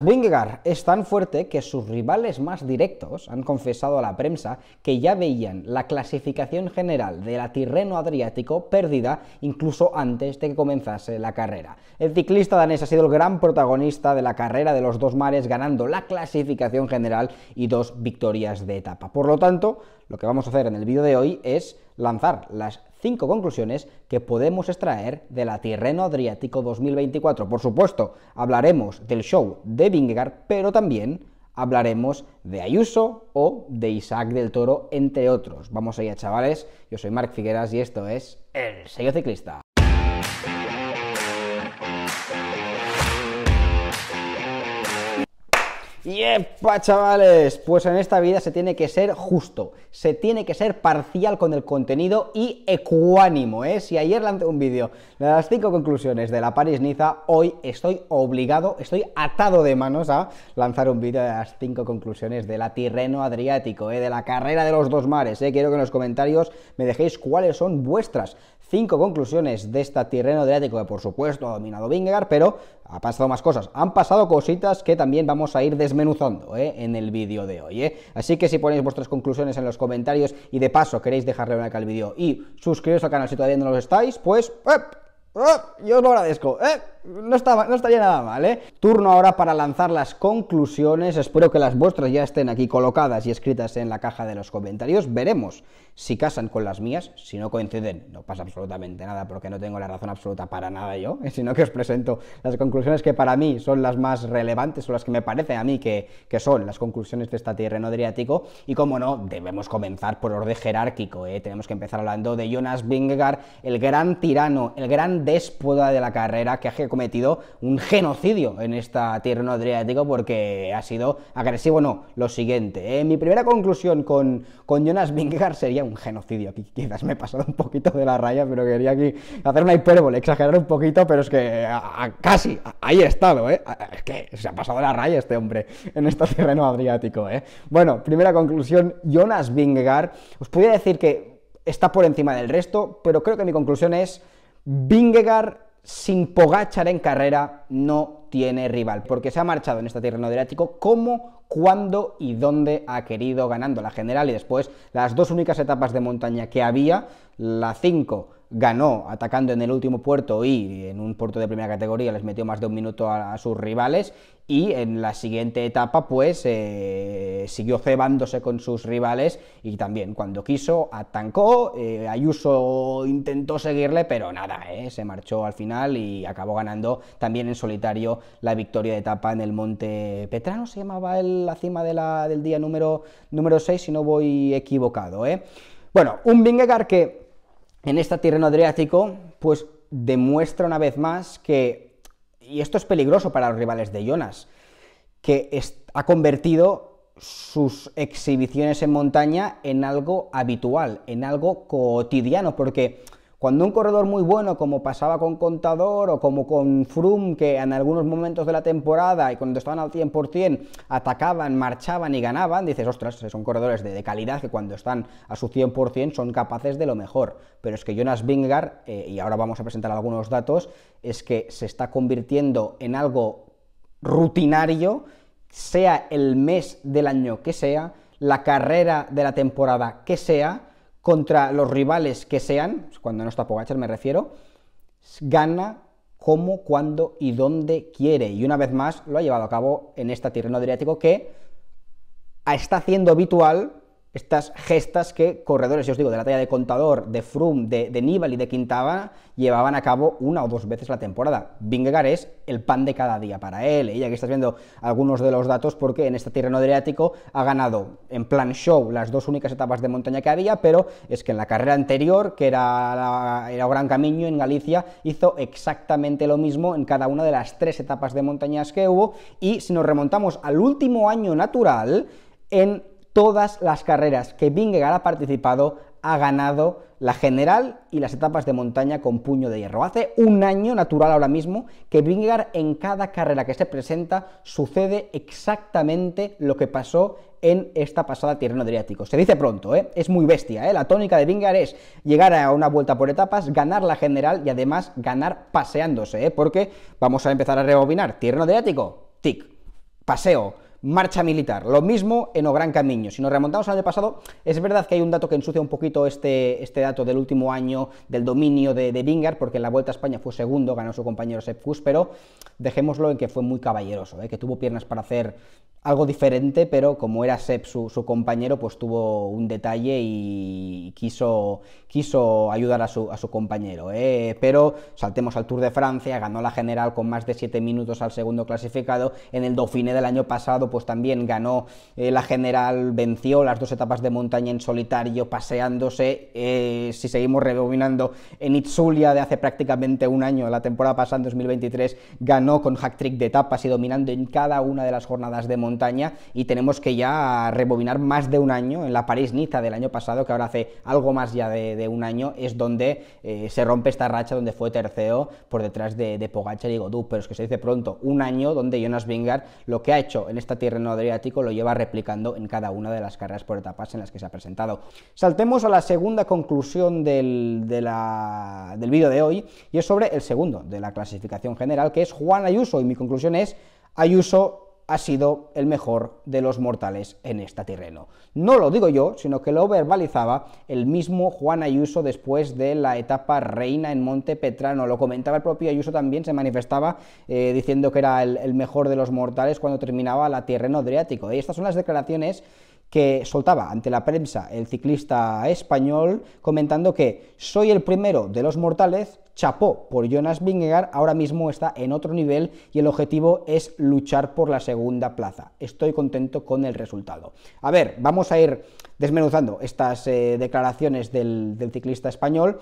Winggar es tan fuerte que sus rivales más directos han confesado a la prensa que ya veían la clasificación general de la Tirreno Adriático perdida incluso antes de que comenzase la carrera. El ciclista danés ha sido el gran protagonista de la carrera de los dos mares ganando la clasificación general y dos victorias de etapa. Por lo tanto, lo que vamos a hacer en el vídeo de hoy es lanzar las cinco conclusiones que podemos extraer de la Tirreno Adriático 2024. Por supuesto, hablaremos del show de Vingegaard, pero también hablaremos de Ayuso o de Isaac del Toro, entre otros. Vamos allá, chavales. Yo soy Marc Figueras y esto es El Sello Ciclista. ¡Yepa, chavales! Pues en esta vida se tiene que ser justo, se tiene que ser parcial con el contenido y ecuánimo, ¿eh? Si ayer lancé un vídeo de las cinco conclusiones de la paris niza hoy estoy obligado, estoy atado de manos a lanzar un vídeo de las cinco conclusiones de la Tirreno-Adriático, ¿eh? De la carrera de los dos mares, ¿eh? Quiero que en los comentarios me dejéis cuáles son vuestras cinco conclusiones de esta Tirreno adriático que por supuesto ha dominado Vingegaard, pero ha pasado más cosas. Han pasado cositas que también vamos a ir desmenuzando ¿eh? en el vídeo de hoy. ¿eh? Así que si ponéis vuestras conclusiones en los comentarios y de paso queréis dejarle un like al vídeo y suscribiros al canal si todavía no lo estáis, pues yo os lo agradezco no, estaba, no estaría nada mal, ¿eh? Turno ahora para lanzar las conclusiones. Espero que las vuestras ya estén aquí colocadas y escritas en la caja de los comentarios. Veremos si casan con las mías. Si no coinciden, no pasa absolutamente nada porque no tengo la razón absoluta para nada yo, sino que os presento las conclusiones que para mí son las más relevantes o las que me parecen a mí que, son las conclusiones de esta terreno adriático. Y como no, debemos comenzar por orden jerárquico. ¿eh? Tenemos que empezar hablando de Jonas Vingegaard, el gran tirano, el gran déspota de la carrera que ha cometido un genocidio en esta tierra no adriático porque ha sido agresivo, no, lo siguiente. Eh, mi primera conclusión con, con Jonas Vingegaard sería un genocidio. Aquí quizás me he pasado un poquito de la raya, pero quería aquí hacer una hipérbole, exagerar un poquito, pero es que casi, ahí he estado, eh. Es que se ha pasado la raya este hombre en este terreno adriático, ¿eh? Bueno, primera conclusión, Jonas Vingegaard, os podría decir que está por encima del resto, pero creo que mi conclusión es Vingegaard sin Pogachar en carrera no tiene rival, porque se ha marchado en este terreno adriático como cuándo y dónde ha querido ganando la general y después las dos únicas etapas de montaña que había, la 5 ganó atacando en el último puerto y en un puerto de primera categoría les metió más de un minuto a, sus rivales y en la siguiente etapa pues eh, siguió cebándose con sus rivales y también cuando quiso atancó, eh, Ayuso intentó seguirle pero nada, eh, se marchó al final y acabó ganando también en solitario la victoria de etapa en el Monte Petrano se llamaba el la cima del día número, número 6, si no voy equivocado. ¿eh? Bueno, un Vingegaard que en este Tirreno adriático, pues demuestra una vez más que, y esto es peligroso para los rivales de Jonas, que ha convertido sus exhibiciones en montaña en algo habitual, en algo cotidiano, porque cuando un corredor muy bueno, como pasaba con Contador o como con Froome, que en algunos momentos de la temporada y cuando estaban al 100% atacaban, marchaban y ganaban, dices, ostras, son corredores de, calidad que cuando están a su 100% son capaces de lo mejor. Pero es que Jonas Vingegaard, eh, y ahora vamos a presentar algunos datos, es que se está convirtiendo en algo rutinario, sea el mes del año que sea, la carrera de la temporada que sea, contra los rivales que sean, cuando no está Pogacher, me refiero, gana como, cuando y dónde quiere. Y una vez más lo ha llevado a cabo en esta Tirreno adriático que está haciendo habitual estas gestas que corredores, yo os digo, de la talla de Contador, de Froome, de, de y de Quintaba, llevaban a cabo una o dos veces la temporada. Vingegaard es el pan de cada día para él. Y aquí estás viendo algunos de los datos porque en este terreno adriático ha ganado en plan show las dos únicas etapas de montaña que había, pero es que en la carrera anterior, que era, era Gran Camino en Galicia, hizo exactamente lo mismo en cada una de las tres etapas de montañas que hubo. Y si nos remontamos al último año natural, en todas las carreras que Vingegaard ha participado ha ganado la general y las etapas de montaña con puño de hierro. Hace un año natural ahora mismo que Vingegaard en cada carrera que se presenta sucede exactamente lo que pasó en esta pasada Tirreno Adriático. Se dice pronto, ¿eh? es muy bestia. ¿eh? La tónica de Vingegaard es llegar a una vuelta por etapas, ganar la general y además ganar paseándose, ¿eh? porque vamos a empezar a rebobinar. Tirreno Adriático, tic, paseo marcha militar. Lo mismo en O Gran Camino. Si nos remontamos al año pasado, es verdad que hay un dato que ensucia un poquito este, este dato del último año del dominio de, de porque en la Vuelta a España fue segundo, ganó su compañero Sepp pero dejémoslo en que fue muy caballeroso, ¿eh? que tuvo piernas para hacer algo diferente, pero como era Sepp su, compañero, pues tuvo un detalle y quiso, quiso ayudar a su, compañero. ¿eh? Pero saltemos al Tour de Francia, ganó la general con más de 7 minutos al segundo clasificado. En el Dauphiné del año pasado, pues también ganó eh, la general, venció las dos etapas de montaña en solitario, paseándose. Eh, si seguimos rebobinando, en Itzulia de hace prácticamente un año, la temporada pasada, en 2023, ganó con hack trick de etapas y dominando en cada una de las jornadas de montaña montaña y tenemos que ya rebobinar más de un año, en la París-Niza del año pasado, que ahora hace algo más ya de, un año, es donde eh, se rompe esta racha, donde fue tercero por detrás de, de Pogacar y Godú, pero es que se dice pronto, un año donde Jonas Vingar lo que ha hecho en esta tierra no adriático lo lleva replicando en cada una de las carreras por etapas en las que se ha presentado. Saltemos a la segunda conclusión del vídeo de hoy y es sobre el segundo de la clasificación general, que es Juan Ayuso, y mi conclusión es Ayuso ha sido el mejor de los mortales en esta terreno. No lo digo yo, sino que lo verbalizaba el mismo Juan Ayuso después de la etapa reina en Monte Petrano. Lo comentaba el propio Ayuso también, se manifestaba eh, diciendo que era el, el, mejor de los mortales cuando terminaba la Tirreno Adriático. Y estas son las declaraciones que soltaba ante la prensa el ciclista español comentando que soy el primero de los mortales, chapó por Jonas Vingegaard, ahora mismo está en otro nivel y el objetivo es luchar por la segunda plaza. Estoy contento con el resultado. A ver, vamos a ir desmenuzando estas eh, declaraciones del, del ciclista español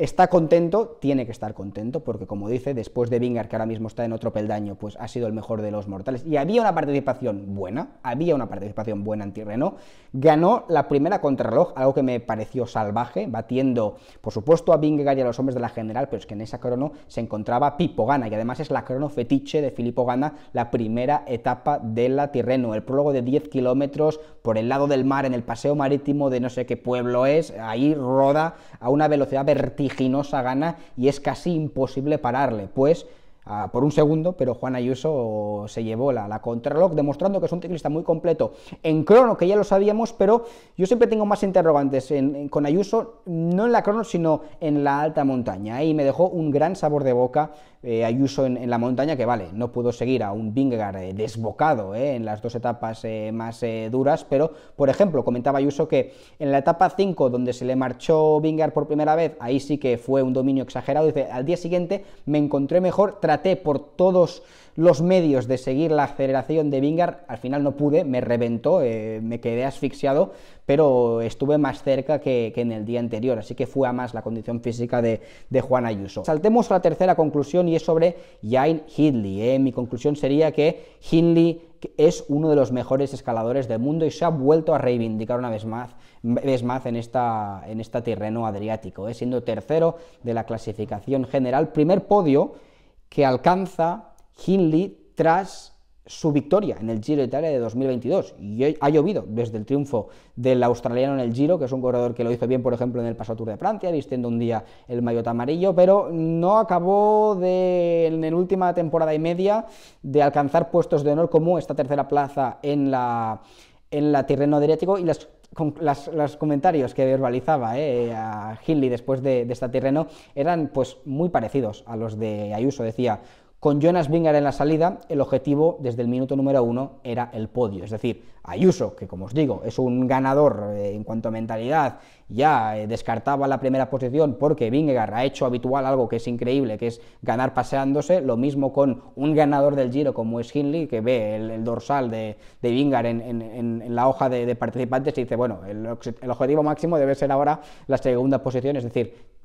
está contento, tiene que estar contento, porque como dice, después de Vingar, que ahora mismo está en otro peldaño, pues ha sido el mejor de los mortales. Y había una participación buena, había una participación buena en Tirreno. Ganó la primera contrarreloj, algo que me pareció salvaje, batiendo, por supuesto, a Vingar y a los hombres de la general, pero es que en esa crono se encontraba Pipo Gana, y además es la crono fetiche de Filippo Gana, la primera etapa de la Tirreno, el prólogo de 10 kilómetros por el lado del mar, en el paseo marítimo de no sé qué pueblo es, ahí roda a una velocidad vertiginosa ginosa gana y es casi imposible pararle, pues por un segundo, pero Juan Ayuso se llevó la, la demostrando que es un ciclista muy completo en crono, que ya lo sabíamos, pero yo siempre tengo más interrogantes con Ayuso, no en la crono, sino en la alta montaña. Y me dejó un gran sabor de boca eh, Ayuso en, la montaña, que vale, no pudo seguir a un Vingegaard eh, desbocado eh, en las dos etapas más duras, pero, por ejemplo, comentaba Ayuso que en la etapa 5, donde se le marchó Vingegaard por primera vez, ahí sí que fue un dominio exagerado, dice, al día siguiente me encontré mejor tratando por todos los medios de seguir la aceleración de vingar al final no pude, me reventó, eh, me quedé asfixiado, pero estuve más cerca que, en el día anterior, así que fue a más la condición física de, Juan Ayuso. Saltemos a la tercera conclusión y es sobre Jain Hindley. Eh. Mi conclusión sería que Hindley es uno de los mejores escaladores del mundo y se ha vuelto a reivindicar una vez más, vez más en, esta, en este terreno adriático, eh, siendo tercero de la clasificación general, primer podio que alcanza Hindley tras su victoria en el Giro de Italia de 2022. Y ha llovido desde el triunfo del australiano en el Giro, que es un corredor que lo hizo bien, por ejemplo, en el pasado Tour de Francia, vistiendo un día el maillot amarillo, pero no acabó en la última temporada y media de alcanzar puestos de honor como esta tercera plaza en la en la Tirreno Adriático y las las, los comentarios que verbalizaba eh, a Hinley después de, de este terreno eran pues muy parecidos a los de Ayuso. Decía, con Jonas Vingar en la salida, el objetivo desde el minuto número uno era el podio. Es decir, Ayuso, que como os digo, es un ganador eh, en cuanto a mentalidad, ya eh, descartaba la primera posición porque vingar ha hecho habitual algo que es increíble, que es ganar paseándose. Lo mismo con un ganador del giro como es Hinley, que ve el, dorsal de, de en, la hoja de, participantes y dice, bueno, el, el objetivo máximo debe ser ahora la segunda posición, es decir,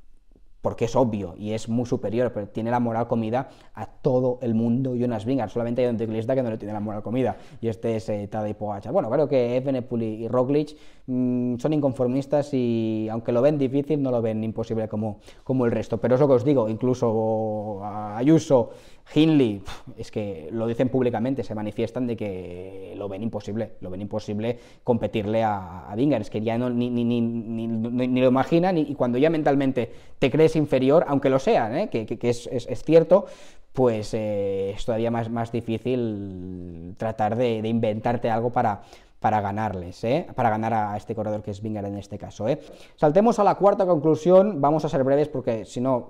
porque es obvio y es muy superior, pero tiene la moral comida a todo el mundo y unas vingas, solamente hay un ciclista que no le tiene la moral comida, y este es eh, Tadej Bueno, creo que Evenepoel y Roglic mm, son inconformistas y aunque lo ven difícil, no lo ven imposible como, como el resto, pero eso que os digo, incluso Ayuso Hindley, es que lo dicen públicamente, se manifiestan de que lo ven imposible, lo ven imposible competirle a, a es que ya no, ni, ni, ni, ni lo imaginan y cuando ya mentalmente te crees inferior, aunque lo sean, ¿eh? que, es, cierto, pues eh, es todavía más, más difícil tratar de, inventarte algo para, para ganarles, ¿eh? para ganar a este corredor que es Vingar en este caso. ¿eh? Saltemos a la cuarta conclusión, vamos a ser breves porque si no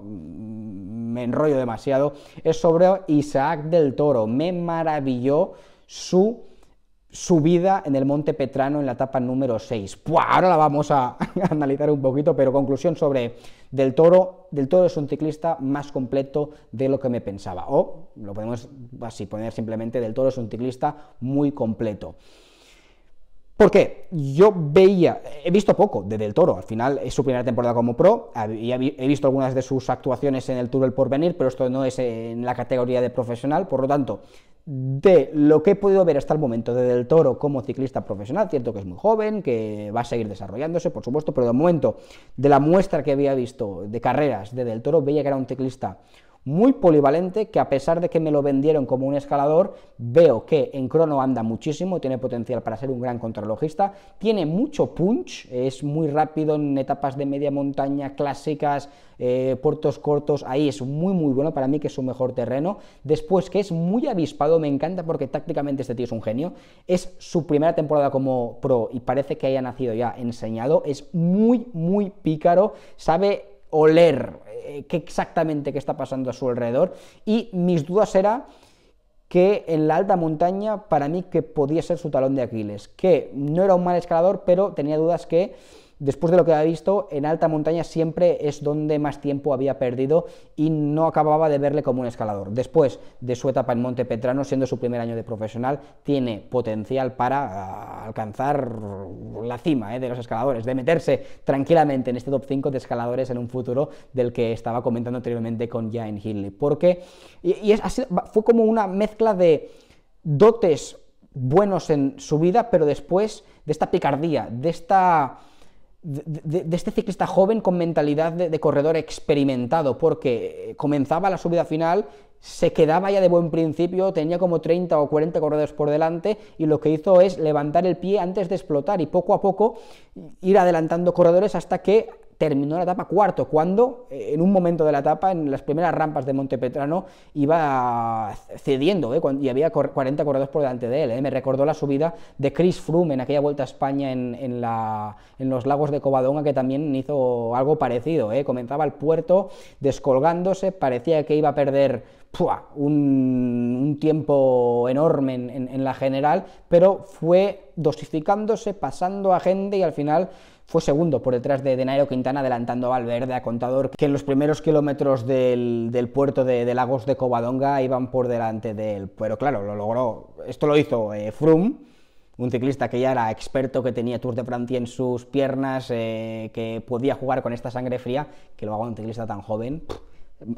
me enrollo demasiado, es sobre Isaac del Toro. Me maravilló su subida en el Monte Petrano en la etapa número 6. pues Ahora la vamos a analizar un poquito, pero conclusión sobre Del Toro. Del Toro es un ciclista más completo de lo que me pensaba. O lo podemos así poner simplemente, Del Toro es un ciclista muy completo. Porque yo veía, he visto poco de Del Toro, al final es su primera temporada como pro, he visto algunas de sus actuaciones en el Tour del Porvenir, pero esto no es en la categoría de profesional, por lo tanto, de lo que he podido ver hasta el momento de Del Toro como ciclista profesional, cierto que es muy joven, que va a seguir desarrollándose, por supuesto, pero de momento, de la muestra que había visto de carreras de Del Toro, veía que era un ciclista muy polivalente que a pesar de que me lo vendieron como un escalador, veo que en crono anda muchísimo, tiene potencial para ser un gran contralogista tiene mucho punch, es muy rápido en etapas de media montaña clásicas, eh, puertos cortos, ahí es muy muy bueno para mí que es su mejor terreno. Después que es muy avispado, me encanta porque tácticamente este tío es un genio. Es su primera temporada como pro y parece que haya nacido ya enseñado. Es muy muy pícaro, sabe oler eh, qué exactamente qué está pasando a su alrededor. Y mis dudas era que en la alta montaña para mí que podía ser su talón de Aquiles, que no era un mal escalador, pero tenía dudas que después de lo que ha visto, en alta montaña siempre es donde más tiempo había perdido y no acababa de verle como un escalador. Después de su etapa en Monte Petrano, siendo su primer año de profesional, tiene potencial para ah, alcanzar la cima eh, de los escaladores, de meterse tranquilamente en este top 5 de escaladores en un futuro del que estaba comentando anteriormente con Jane Hindley. Porque y, es, fue como una mezcla de dotes buenos en su vida, pero después de esta picardía, de esta de, este ciclista joven con mentalidad de, de, corredor experimentado, porque eh, comenzaba la subida final, se quedaba ya de buen principio, tenía como 30 o 40 corredores por delante y lo que hizo es levantar el pie antes de explotar y poco a poco ir adelantando corredores hasta que terminó la etapa cuarto, cuando eh, en un momento de la etapa, en las primeras rampas de Montepetrano, iba cediendo eh, y había 40 corredores por delante de él. Eh. Me recordó la subida de Chris Froome en aquella vuelta a España en, los lagos de Covadonga, que también hizo algo parecido. Comenzaba el puerto descolgándose, parecía que iba a perder un, tiempo enorme en, en, la general, pero fue dosificándose, pasando a gente y al final fue segundo por detrás de, de Quintana, adelantando a Valverde, a Contador, que en los primeros kilómetros del, puerto de, Lagos de Covadonga iban por delante de él. Pero claro, lo logró. Esto lo hizo eh, Froome, un ciclista que ya era experto, que tenía Tour de Francia en sus piernas, eh, que podía jugar con esta sangre fría, que lo haga un ciclista tan joven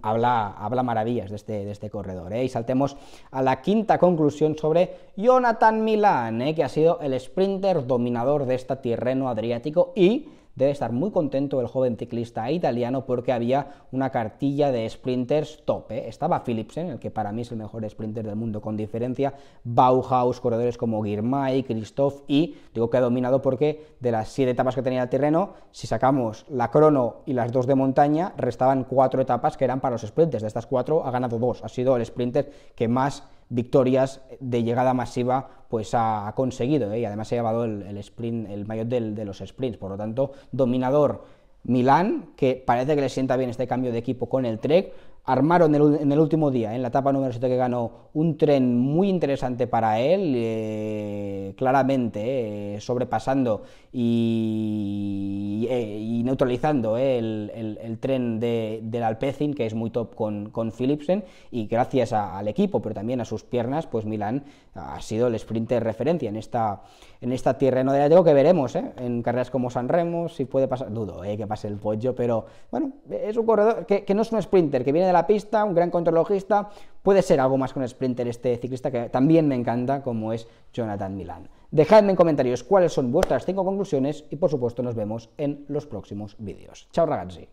habla, habla maravillas de este, este corredor. ¿eh? Y saltemos a la quinta conclusión sobre Jonathan Milan, ¿eh? que ha sido el sprinter dominador de este terreno adriático y debe estar muy contento el joven ciclista italiano porque había una cartilla de sprinters top. ¿eh? Estaba Philipsen, el que para mí es el mejor sprinter del mundo con diferencia, Bauhaus, corredores como Girmay, Christoph y digo que ha dominado porque de las siete etapas que tenía el terreno, si sacamos la crono y las dos de montaña, restaban cuatro etapas que eran para los sprinters. De estas cuatro ha ganado dos. Ha sido el sprinter que más victorias de llegada masiva pues ha, conseguido ¿eh? y además ha llevado el, sprint, el mayor de los sprints, por lo tanto dominador Milán, que parece que le sienta bien este cambio de equipo con el Trek, armaron en el, último día, en la etapa número 7 que ganó, un tren muy interesante para él, eh, claramente eh, sobrepasando y, eh, neutralizando el, el, tren de, del Alpecin, que es muy top con, con Philipsen, y gracias al equipo, pero también a sus piernas, pues Milán ha sido el sprinter referencia en esta, en esta terreno de tengo que veremos en carreras como San Remo, si puede pasar, dudo que pase el pollo, pero bueno, es un corredor que, que no es un sprinter, que viene de la pista, un gran contrarrelojista, puede ser algo más con el sprinter este ciclista que también me encanta, como es Jonathan Milan. Dejadme en comentarios cuáles son vuestras cinco conclusiones y por supuesto nos vemos en los próximos vídeos. Chao ragazzi.